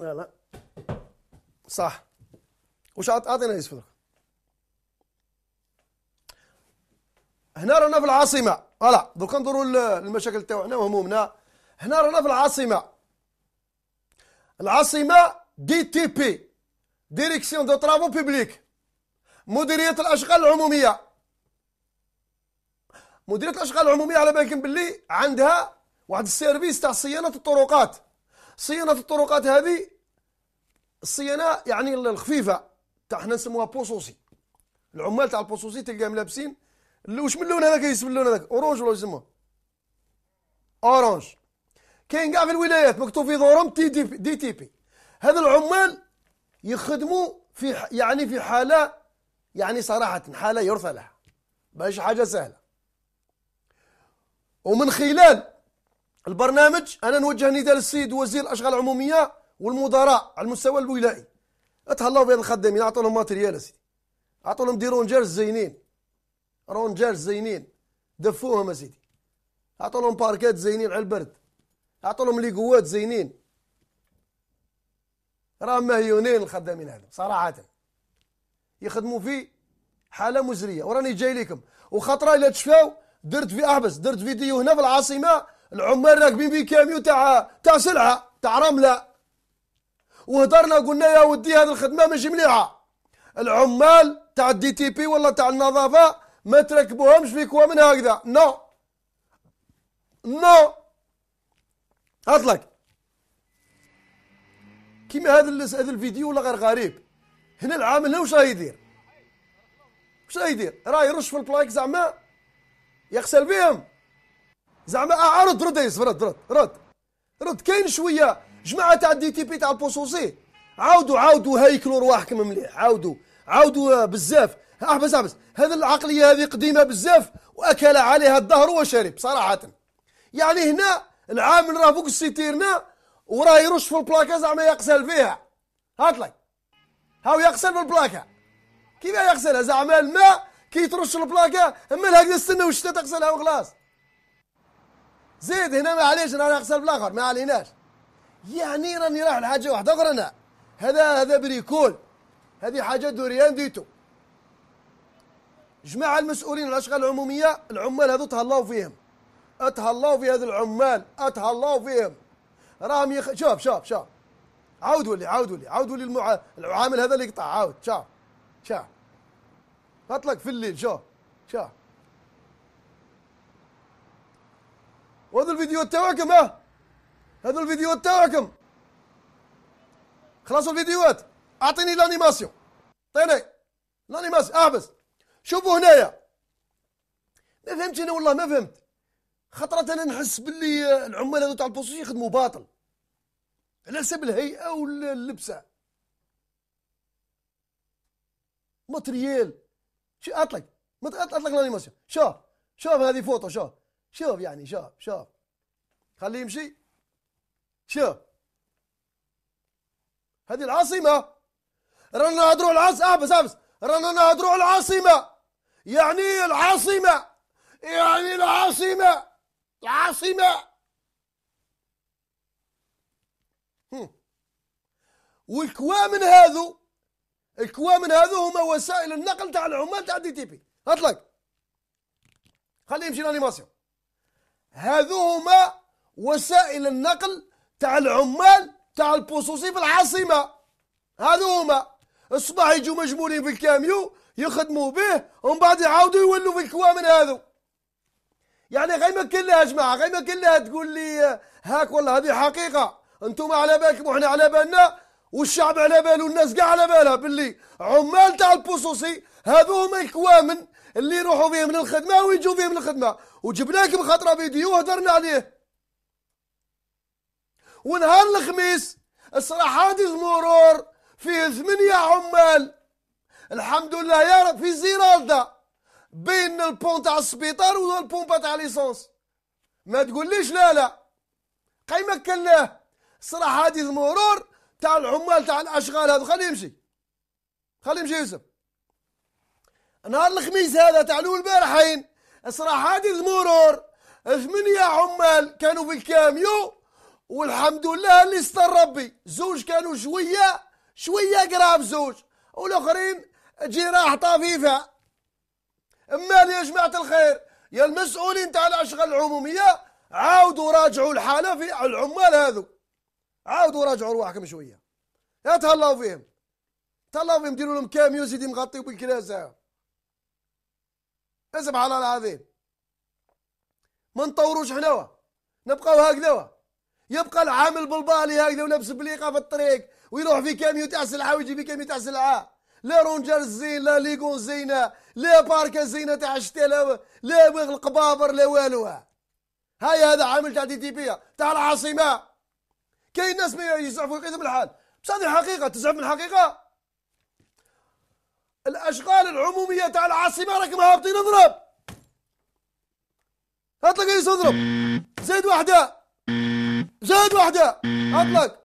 يلا صح وش اعطينا يوسف هنا رانا في العاصمه فوالا دوكا ندوروا للمشاكل تاعنا وهمومنا هنا رانا في العاصمه العاصمه دي تي بي ديريكسيون دو ترافو بيبليك مديريه الاشغال العموميه مديريه الاشغال العموميه على بالكم باللي عندها واحد السيرفيس تاع صيانه الطرقات صيانة الطرقات هذه الصيانة يعني الخفيفة تاع حنا نسموها بوصوصي العمال تاع البوصوصي تلقاهم لابسين واش من لون هذاك يسمى اللون هذاك اورانج ولا يسموه اورانج كاين كاع في الولايات مكتوب في ظهرهم تي دي, دي تي بي هذا العمال يخدموا في يعني في حاله يعني صراحه حاله يرثى لها ماشي حاجه سهله ومن خلال البرنامج أنا نوجه نداء للسيد وزير الأشغال العمومية والمدراء على المستوى الولائي اتهلاو بهذ الخدامين اعطوا لهم ماتريال اسيدي اعطوا لهم دي رونجرز زينين رونجرز زينين دفوهم اسيدي اعطوا لهم باركات زينين على البرد اعطوا لهم ليقوات زينين راهم مهيونين الخدامين هذو صراحة يخدموا في حالة مزرية وراني جاي لكم وخطرة إلا تشفاو درت في أحبس درت فيديو هنا في العاصمة العمال راكبين في كاميو تاع تاع سلعه تاع رمله وهضرنا قلنا يا ودي هذه الخدمه ماشي مليحه العمال تاع الدي تي بي ولا تاع النظافه ما تركبوهمش في كوا من هكذا نو نو no. اطلق كيما هذا هذا الفيديو ولا غير غريب هنا العامل واش راه يدير واش راه يدير راه يرش في البلايك زعما يغسل بهم زعما اعرض آه، آه، رد يوسف رد رد رد رد كاين شويه جماعه تاع الدي تي بي تاع البوسوسي عاودوا عاودوا هيكلوا رواحكم مليح عاودوا عاودوا آه، بزاف احبس احبس هذه العقليه هذه قديمه بزاف واكل عليها الظهر وشرب صراحه يعني هنا العامل راه فوق السيتيرنا وراه يرش في البلاكا زعما يغسل فيها هاطلي هاو يغسل في البلاكا كيف يغسلها زعما الماء كي ترش البلاكا اما هكذا استنى وش تغسلها وخلاص زيد هنا معليش رانا نخسر بالاخر ما عليناش يعني راني رايح لحاجه واحده اخرى انا هذا هذا بريكول هذه حاجه دوريان ديتو جماعة المسؤولين الأشغال العمومية العمال هذو تهلاو فيهم تهلاو في هذو العمال تهلاو فيهم راهم يخ... شوف شوف شوف عاودوا لي عاودوا لي عاودوا لي المعا... العامل هذا اللي قطع عاود شوف شوف اطلق في الليل شوف شوف وهذا الفيديو تاعكم اه هذا الفيديو تاعكم خلصوا الفيديوهات اعطيني الانيماسيون اعطيني الانيماسيون احبس شوفوا هنايا ما فهمتش انا والله ما فهمت خطرة انا نحس باللي العمال هذو تاع البوسوس يخدموا باطل على حسب الهيئه ولا اللبسه ماتريال شي اطلق اطلق الانيماسيون شوف شوف هذه فوطه شوف شوف يعني شوف شوف خليه يمشي شوف هذه العاصمة رانا نهضروا العاصمة آه احبس احبس آه، رانا نهضروا العاصمة يعني إيه العاصمة يعني العاصمة العاصمة والكوامن هذو الكوامن هذو هما وسائل النقل تاع العمال تاع دي تي بي هطلق خليه يمشي لانيماسيون هما وسائل النقل تاع العمال تاع البوصوصي في العاصمة هما الصباح يجوا مجمولين في الكاميو يخدموا به ومن بعد يعاودوا يولوا في الكوامن هذو يعني غير ما كان لها جماعة غير ما كان لها تقول لي هاك والله هذه حقيقة انتم على بالكم وحنا على بالنا والشعب على باله والناس كاع على بالها باللي عمال تاع البوصوصي هذو هما الكوامن اللي يروحوا فيه من الخدمه ويجوا فيه من الخدمه لكم خطره فيديو وهدرنا عليه ونهار الخميس الصراحات مرور فيه ثمانية عمال الحمد لله يا رب في زيرالدا بين البون تاع السبيطار والبون تاع ليسونس ما تقوليش لا لا قيمة كلاه صراحة هذه المرور تاع العمال تاع الاشغال هذا خليه يمشي خليه يمشي يوسف نهار الخميس هذا تعلو البارحين صرا حادث مرور ثمانية عمال كانوا في الكاميو والحمد لله اللي استر ربي زوج كانوا شوية شوية قراب زوج والآخرين جراح طفيفة أمال يا جماعة الخير يا المسؤولين تاع الأشغال العمومية عاودوا راجعوا الحالة في العمال هذو عاودوا راجعوا رواحكم شوية يا تهلاو فيهم تهلاو فيهم ديروا لهم كاميو سيدي مغطيو بالكلاسة سبحان على العظيم ما نطوروش حناوا نبقاو هكذاوا يبقى العامل بالبالي هكذا ولابس بليقه في الطريق ويروح في كاميو تاع سلعه ويجي في كاميو تاع سلعه لا رونجر زين لا ليغون زينه لا باركا زينه تاع الشتاء لا لا بغل قبابر لا والو هاي هذا عامل تاع دي تي بي تاع العاصمه كاين ناس يزعفوا يقيدهم الحال بصح هذه حقيقه تزعف من الحقيقه الاشغال العموميه تاع العاصمه راكم هابطين اضرب اطلق يس اضرب زيد واحده زيد واحده اطلق